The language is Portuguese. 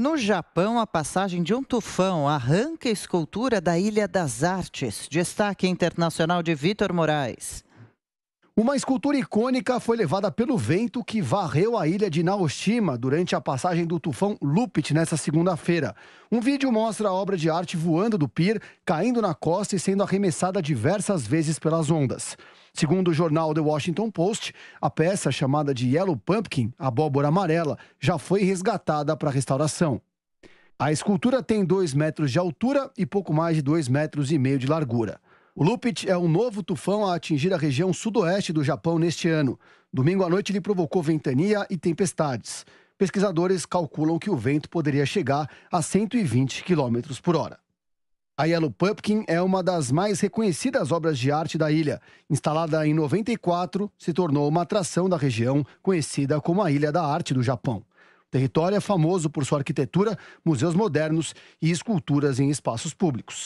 No Japão, a passagem de um tufão arranca a escultura da Ilha das Artes. Destaque internacional de Vitor Moraes. Uma escultura icônica foi levada pelo vento que varreu a ilha de Naoshima durante a passagem do tufão Lupit nesta segunda-feira. Um vídeo mostra a obra de arte voando do pier, caindo na costa e sendo arremessada diversas vezes pelas ondas. Segundo o jornal The Washington Post, a peça chamada de Yellow Pumpkin, abóbora amarela, já foi resgatada para restauração. A escultura tem 2 metros de altura e pouco mais de 2 metros e meio de largura. O Lupit é um novo tufão a atingir a região sudoeste do Japão neste ano. Domingo à noite ele provocou ventania e tempestades. Pesquisadores calculam que o vento poderia chegar a 120 km por hora. A Yellow Pumpkin é uma das mais reconhecidas obras de arte da ilha. Instalada em 94, se tornou uma atração da região, conhecida como a Ilha da Arte do Japão. O território é famoso por sua arquitetura, museus modernos e esculturas em espaços públicos.